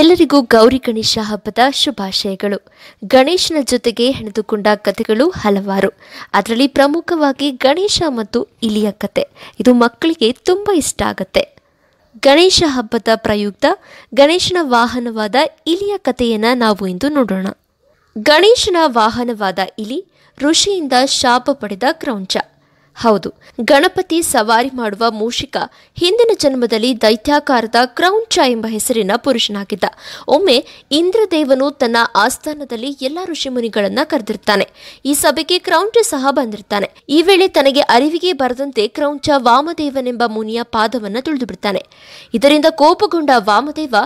ಎಲ್ಲರಿಗೂ ಗೌರಿ ಗಣೇಶ ಹಬ್ಬದ ಶುಭಾಶಯಗಳು ಗಣೇಶನ ಜೊತೆಗೆ ಹೆಣೆದುಕೊಂಡ ಕಥೆಗಳು ಹಲವಾರು ಅದರಲ್ಲಿ ಪ್ರಮುಖವಾಗಿ ಗಣೇಶ ಮತ್ತು ಇಲಿಯ ಕತೆ ಇದು ಮಕ್ಕಳಿಗೆ ತುಂಬ ಇಷ್ಟ ಆಗುತ್ತೆ ಗಣೇಶ ಹಬ್ಬದ ಪ್ರಯುಕ್ತ ಗಣೇಶನ ವಾಹನವಾದ ಇಲಿಯ ಕಥೆಯನ್ನು ನಾವು ಇಂದು ನೋಡೋಣ ಗಣೇಶನ ವಾಹನವಾದ ಇಲಿ ಋಷಿಯಿಂದ ಶಾಪ ಪಡೆದ ಕ್ರೌಂಚ ಹೌದು ಗಣಪತಿ ಸವಾರಿ ಮಾಡುವ ಮೂಷಿಕ ಹಿಂದಿನ ಜನ್ಮದಲ್ಲಿ ದೈತ್ಯಾಕಾರದ ಕ್ರೌಂಚ ಎಂಬ ಹೆಸರಿನ ಪುರುಷನಾಗಿದ್ದ ಒಮ್ಮೆ ಇಂದ್ರದೇವನು ತನ್ನ ಆಸ್ಥಾನದಲ್ಲಿ ಎಲ್ಲ ಮುನಿಗಳನ್ನ ಕರೆದಿರ್ತಾನೆ ಈ ಸಭೆಗೆ ಕ್ರೌಂಚ ಸಹ ಬಂದಿರ್ತಾನೆ ಈ ವೇಳೆ ತನಗೆ ಅರಿವಿಗೆ ಬರದಂತೆ ಕ್ರೌಂಚ ವಾಮದೇವನೆಂಬ ಮುನಿಯ ಪಾದವನ್ನ ತುಳಿದು ಬಿಡ್ತಾನೆ ಇದರಿಂದ ಕೋಪಗೊಂಡ ವಾಮದೇವ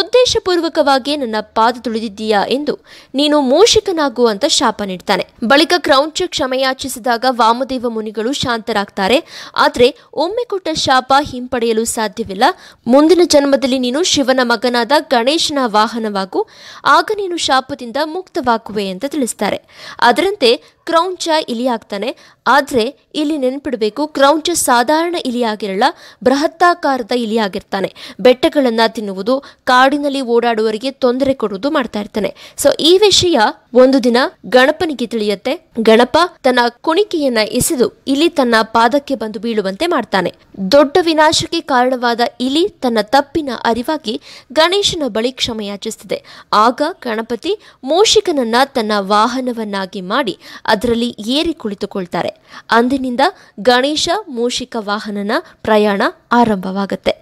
ಉದ್ದೇಶಪೂರ್ವಕವಾಗಿ ನನ್ನ ಪಾದ ತುಳಿದಿದ್ದೀಯಾ ಎಂದು ನೀನು ಮೂಷಿಕನಾಗುವಂತ ಶಾಪ ನೀಡ್ತಾನೆ ಬಳಿಕ ಕ್ರೌಂಚ ಕ್ಷಮೆಯಾಚಿಸಿದಾಗ ವಾಮದೇವ ಮುನಿಗಳು ಶಾಂತರಾಗ್ತಾರೆ ಆದರೆ ಒಮ್ಮೆ ಕೊಟ್ಟ ಶಾಪ ಹಿಂಪಡೆಯಲು ಸಾಧ್ಯವಿಲ್ಲ ಮುಂದಿನ ಜನ್ಮದಲ್ಲಿ ನೀನು ಶಿವನ ಮಗನಾದ ಗಣೇಶನ ವಾಹನವಾಗು ಆಗ ನೀನು ಶಾಪದಿಂದ ಮುಕ್ತವಾಗುವೆ ಅಂತ ತಿಳಿಸ್ತಾರೆ ಅದರಂತೆ ಕ್ರೌಂಚ ಇಲಿಯಾಗ್ತಾನೆ ಆದರೆ ಇಲ್ಲಿ ನೆನ್ಪಿಡಬೇಕು ಕ್ರೌಂಚ ಸಾಧಾರಣ ಇಲಿಯಾಗಿರಲ್ಲ ಬೃಹತ್ತಾಕಾರದ ಇಲಿಯಾಗಿರ್ತಾನೆ ಬೆಟ್ಟಗಳನ್ನು ತಿನ್ನುವುದು ಕಾಡಿನಲ್ಲಿ ಓಡಾಡುವರಿಗೆ ತೊಂದರೆ ಕೊಡುವುದು ಮಾಡ್ತಾ ಇರ್ತಾನೆ ಸೊ ಈ ವಿಷಯ ಒಂದು ದಿನ ಗಣಪನಿಗೆ ತಿಳಿಯುತ್ತೆ ಗಣಪ ತನ್ನ ಕುಣಿಕೆಯನ್ನ ಎಸೆದು ಇಲಿ ತನ್ನ ಪಾದಕ್ಕೆ ಬಂದು ಬೀಳುವಂತೆ ಮಾಡ್ತಾನೆ ದೊಡ್ಡ ವಿನಾಶಕ್ಕೆ ಕಾರಣವಾದ ಇಲಿ ತನ್ನ ತಪ್ಪಿನ ಅರಿವಾಗಿ ಗಣೇಶನ ಬಳಿ ಕ್ಷಮೆಯಾಚಿಸುತ್ತದೆ ಆಗ ಗಣಪತಿ ಮೂಷಿಕನನ್ನ ತನ್ನ ವಾಹನವನ್ನಾಗಿ ಮಾಡಿ ಅದರಲ್ಲಿ ಏರಿ ಕುಳಿತುಕೊಳ್ತಾರೆ ಅಂದಿನಿಂದ ಗಣೇಶ ಮೂಷಿಕ ವಾಹನನ ಪ್ರಯಾಣ ಆರಂಭವಾಗುತ್ತೆ